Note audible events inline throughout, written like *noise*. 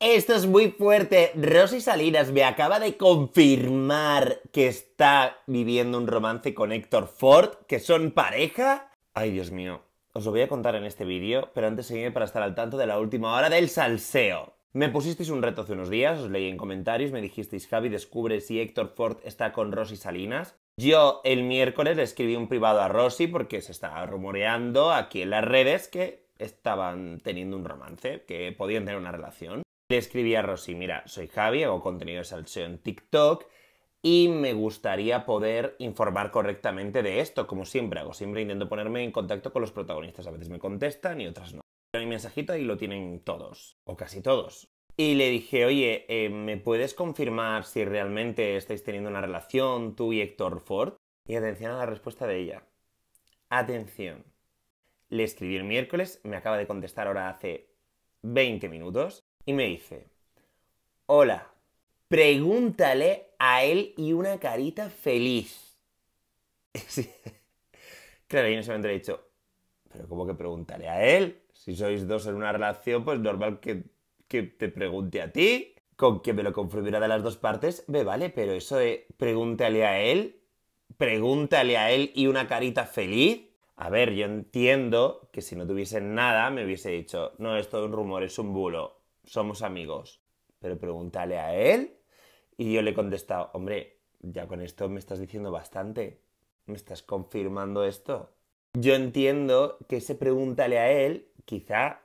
Esto es muy fuerte. Rosy Salinas me acaba de confirmar que está viviendo un romance con Héctor Ford, que son pareja. Ay, Dios mío. Os lo voy a contar en este vídeo, pero antes seguidme para estar al tanto de la última hora del salseo. Me pusisteis un reto hace unos días, os leí en comentarios, me dijisteis, Javi, descubre si Héctor Ford está con Rosy Salinas. Yo el miércoles le escribí un privado a Rosy porque se estaba rumoreando aquí en las redes que estaban teniendo un romance, que podían tener una relación. Le escribí a Rosy, mira, soy Javi, hago contenido de salseo en TikTok y me gustaría poder informar correctamente de esto, como siempre hago. Siempre intento ponerme en contacto con los protagonistas. A veces me contestan y otras no. Pero mi mensajito y lo tienen todos, o casi todos. Y le dije, oye, eh, ¿me puedes confirmar si realmente estáis teniendo una relación tú y Héctor Ford? Y atención a la respuesta de ella. Atención. Le escribí el miércoles, me acaba de contestar ahora hace 20 minutos y me dice, hola, pregúntale a él y una carita feliz. *laughs* Claro, yo no se le he dicho, pero ¿cómo que pregúntale a él? Si sois dos en una relación, pues normal que, te pregunte a ti. Con que me lo confirmará de las dos partes, me vale, pero eso de pregúntale a él, pregúntale a él y una carita feliz. A ver, yo entiendo que si no tuviese nada, me hubiese dicho, no, esto es un rumor, es un bulo somos amigos. Pero pregúntale a él. Y yo le he contestado, hombre, ya con esto me estás diciendo bastante. Me estás confirmando esto. Yo entiendo que ese pregúntale a él quizá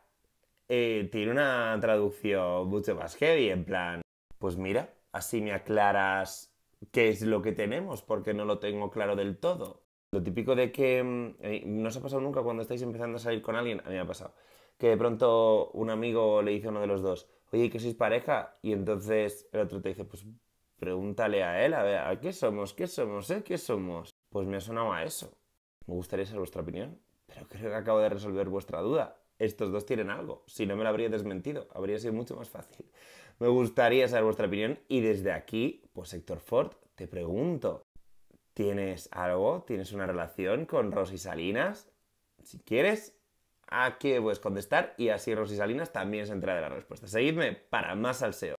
eh, tiene una traducción mucho más heavy, en plan, pues mira, así me aclaras qué es lo que tenemos, porque no lo tengo claro del todo. Lo típico de que... Mm, eh, ¿No se ha pasado nunca cuando estáis empezando a salir con alguien? A mí me ha pasado que de pronto un amigo le dice a uno de los dos, oye, que sois pareja? Y entonces el otro te dice, pues pregúntale a él, a ver, qué somos? ¿Qué somos? Eh? ¿Qué somos? Pues me ha sonado a eso. Me gustaría saber vuestra opinión, pero creo que acabo de resolver vuestra duda. Estos dos tienen algo. Si no me lo habría desmentido, habría sido mucho más fácil. Me gustaría saber vuestra opinión y desde aquí, pues Héctor Ford, te pregunto, ¿tienes algo? ¿Tienes una relación con Rosy Salinas? Si quieres, a qué puedes contestar y así Rosy Salinas también se entera de la respuesta. Seguidme para más al